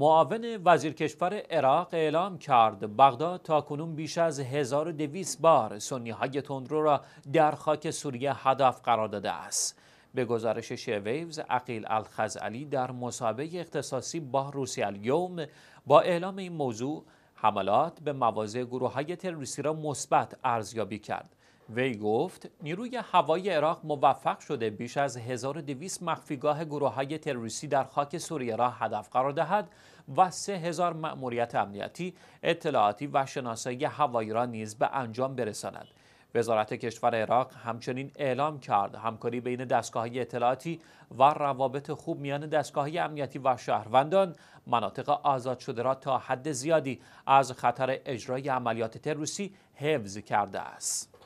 معاون وزیر کشور عراق اعلام کرد بغداد تا کنون بیش از 1200 بار سنی های تندرو را در خاک سوریه هدف قرار داده است. به گزارش شیویوز عقیل الخزعلی در مسابقه اختصاصی با روسی الیوم با اعلام این موضوع حملات به موازه گروه های تروریستی را مثبت ارزیابی کرد وی گفت نیروی هوایی عراق موفق شده بیش از 1200 مخفیگاه گروه های تروریستی در خاک سوریه را هدف قرار دهد و 3000 مأموریت امنیتی، اطلاعاتی و شناسایی هوایی را نیز به انجام برساند. وزارت کشور عراق همچنین اعلام کرد همکاری بین دستگاه اطلاعاتی و روابط خوب میان دستگاهی امنیتی و شهروندان مناطق آزاد شده را تا حد زیادی از خطر اجرای عملیات تروریستی حفظ کرده است.